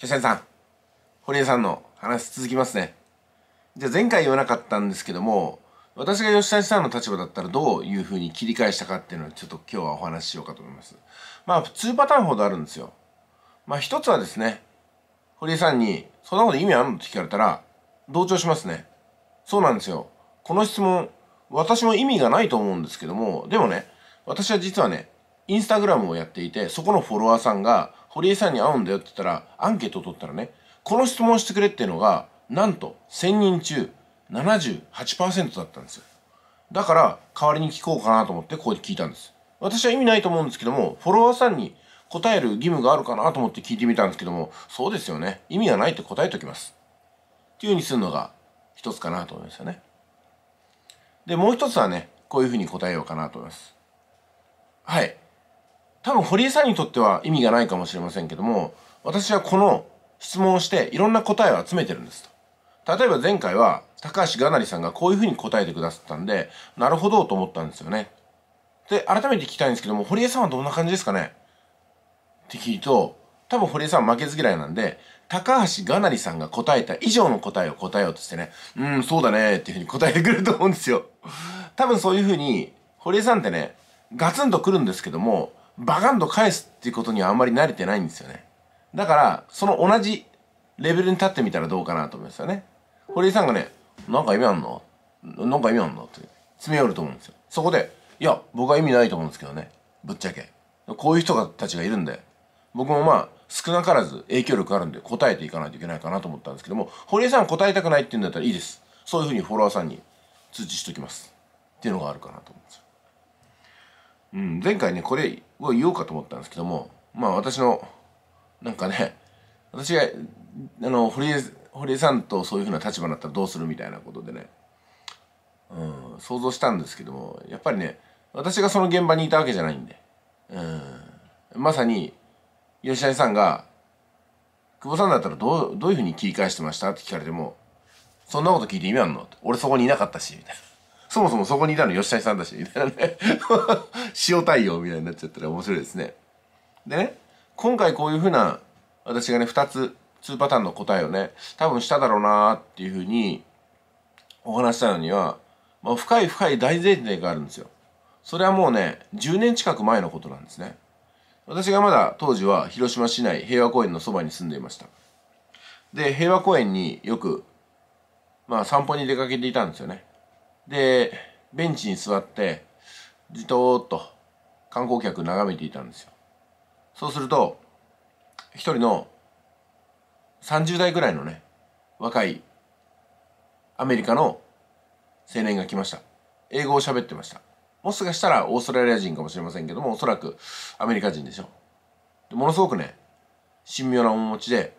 初戦さん堀江さんの話続きますねじゃあ前回言わなかったんですけども私が吉田さんの立場だったらどういうふうに切り返したかっていうのをちょっと今日はお話ししようかと思いますまあ2パターンほどあるんですよまあ一つはですね堀江さんに「そんなこと意味あるの?」って聞かれたら同調しますねそうなんですよこの質問私も意味がないと思うんですけどもでもね私は実はねインスタグラムをやっていてそこのフォロワーさんが堀江さんに会うんだよって言ったら、アンケートを取ったらね、この質問してくれっていうのが、なんと1000人中78%だったんですよ。だから、代わりに聞こうかなと思ってここで聞いたんです。私は意味ないと思うんですけども、フォロワーさんに答える義務があるかなと思って聞いてみたんですけども、そうですよね。意味がないって答えておきます。っていうふうにするのが一つかなと思いますよね。で、もう一つはね、こういうふうに答えようかなと思います。はい。多分堀江さんにとっては意味がないかもしれませんけども私はこの質問をしていろんな答えを集めてるんですと例えば前回は高橋がなりさんがこういうふうに答えてくださったんでなるほどと思ったんですよねで改めて聞きたいんですけども堀江さんはどんな感じですかねって聞いと多分堀江さん負けず嫌いなんで高橋がなりさんが答えた以上の答えを答えようとしてねうんそうだねっていうふうに答えてくると思うんですよ多分そういうふうに堀江さんってねガツンとくるんですけどもバカンと返すっていうことにはあんまり慣れてないんですよね。だから、その同じレベルに立ってみたらどうかなと思いますよね。堀井さんがね、なんか意味あんのなんか意味あんのって詰め寄ると思うんですよ。そこで、いや、僕は意味ないと思うんですけどね。ぶっちゃけ。こういう人たちがいるんで、僕もまあ、少なからず影響力あるんで答えていかないといけないかなと思ったんですけども、堀江さん答えたくないって言うんだったらいいです。そういうふうにフォロワーさんに通知しときます。っていうのがあるかなと思うんですよ。うん、前回ねこれを言おうかと思ったんですけどもまあ私のなんかね私があの堀江堀江さんとそういうふうな立場になったらどうするみたいなことでね、うん、想像したんですけどもやっぱりね私がその現場にいたわけじゃないんで、うん、まさに吉谷さんが「久保さんだったらどうどういうふうに切り返してました?」って聞かれても「そんなこと聞いて意味あんの?」俺そこにいなかったし」みたいな。そもそもそこにいたの吉谷さんだし、みたいなね。塩対応みたいになっちゃったら面白いですね。でね、今回こういうふうな、私がね、二つ、ツーパターンの答えをね、多分しただろうなっていうふうにお話したのには、まあ、深い深い大前提があるんですよ。それはもうね、10年近く前のことなんですね。私がまだ当時は広島市内平和公園のそばに住んでいました。で、平和公園によく、まあ散歩に出かけていたんですよね。でベンチに座ってじとーっと観光客眺めていたんですよそうすると一人の30代ぐらいのね若いアメリカの青年が来ました英語を喋ってましたもしかしたらオーストラリア人かもしれませんけどもおそらくアメリカ人でしょうものすごくね神妙な面持ちで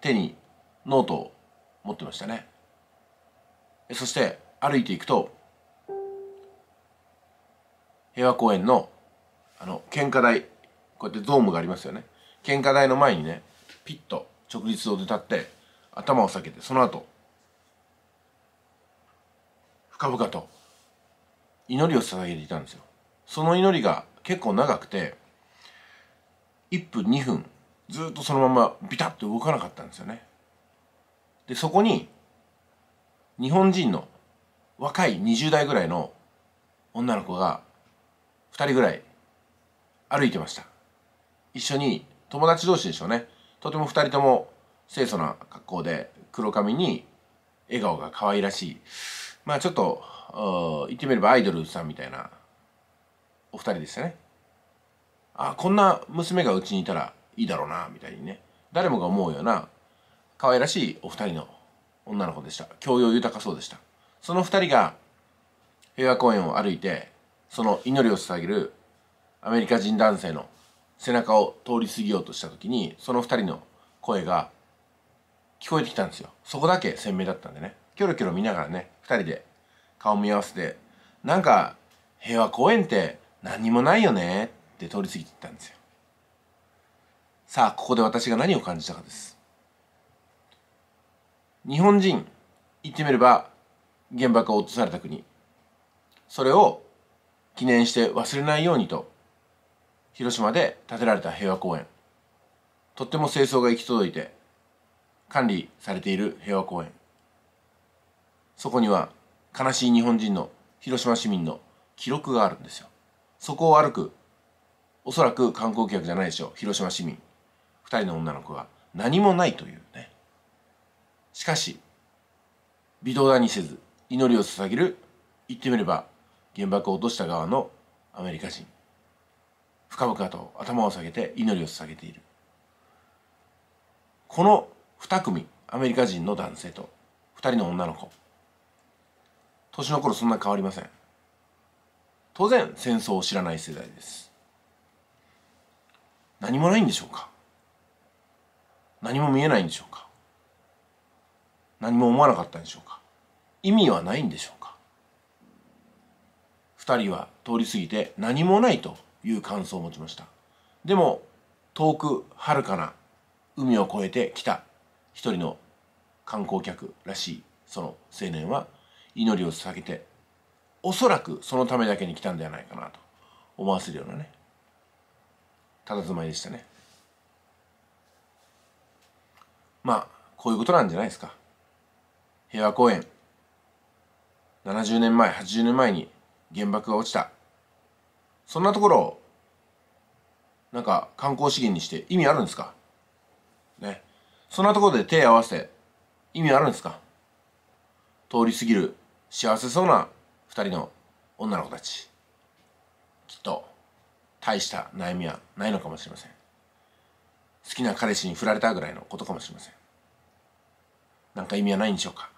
手にノートを持ってましたねそして歩いていくと平和公園のあの献花台こうやってドームがありますよね献花台の前にねピッと直立をで立って頭を下げてその後深々と祈りを捧げていたんですよその祈りが結構長くて1分2分ずっとそのままビタッと動かなかったんですよねでそこに日本人の若い20代ぐらいの女の子が2人ぐらい歩いてました一緒に友達同士でしょうねとても2人とも清楚な格好で黒髪に笑顔が可愛らしいまあちょっと言ってみればアイドルさんみたいなお二人でしたねあこんな娘がうちにいたらいいだろうなみたいにね誰もが思うような可愛らしいお二人の女の子でした教養豊かそうでしたその二人が平和公園を歩いてその祈りを捧げるアメリカ人男性の背中を通り過ぎようとした時にその二人の声が聞こえてきたんですよそこだけ鮮明だったんでねキョロキョロ見ながらね二人で顔見合わせてなんか平和公園って何にもないよねって通り過ぎていったんですよさあここで私が何を感じたかです日本人言ってみれば原爆を落とされた国それを記念して忘れないようにと広島で建てられた平和公園とっても清掃が行き届いて管理されている平和公園そこには悲しい日本人の広島市民の記録があるんですよそこを歩くおそらく観光客じゃないでしょう広島市民2人の女の子が何もないというねしかし微動だにせず祈りを捧げる言ってみれば原爆を落とした側のアメリカ人深々と頭を下げて祈りを捧げているこの2組アメリカ人の男性と2人の女の子年の頃そんな変わりません当然戦争を知らない世代です何もないんでしょうか何も見えないんでしょうか何も思わなかったんでしょうか意味はないんでしょうか2人は通り過ぎて何もないという感想を持ちましたでも遠くはるかな海を越えてきた一人の観光客らしいその青年は祈りを捧げておそらくそのためだけに来たんではないかなと思わせるようなねたずまいでしたねまあこういうことなんじゃないですか平和公園70年前80年前に原爆が落ちたそんなところをなんか観光資源にして意味あるんですかねそんなところで手合わせ意味あるんですか通り過ぎる幸せそうな二人の女の子たちきっと大した悩みはないのかもしれません好きな彼氏に振られたぐらいのことかもしれませんなんか意味はないんでしょうか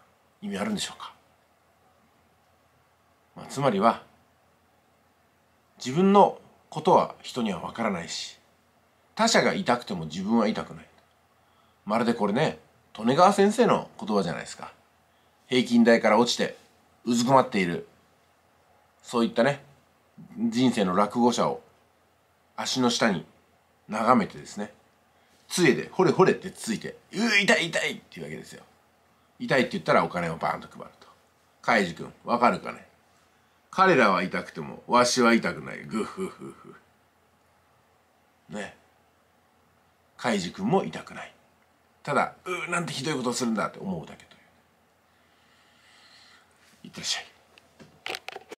意味あるんでしょうかまあ、つまりは自分のことは人にはわからないし他者が痛くても自分は痛くないまるでこれね利根川先生の言葉じゃないですか平均台から落ちてうずくまっているそういったね人生の落語者を足の下に眺めてですね杖でほれほれってついて「うー痛い痛い!」っていうわけですよ痛いって言ったらお金をバーンと配るとカイジ君わかるかね彼らは痛くてもわしは痛くないグッフフフねカイジ君も痛くないただうーなんてひどいことをするんだって思うだけといういってらっしゃい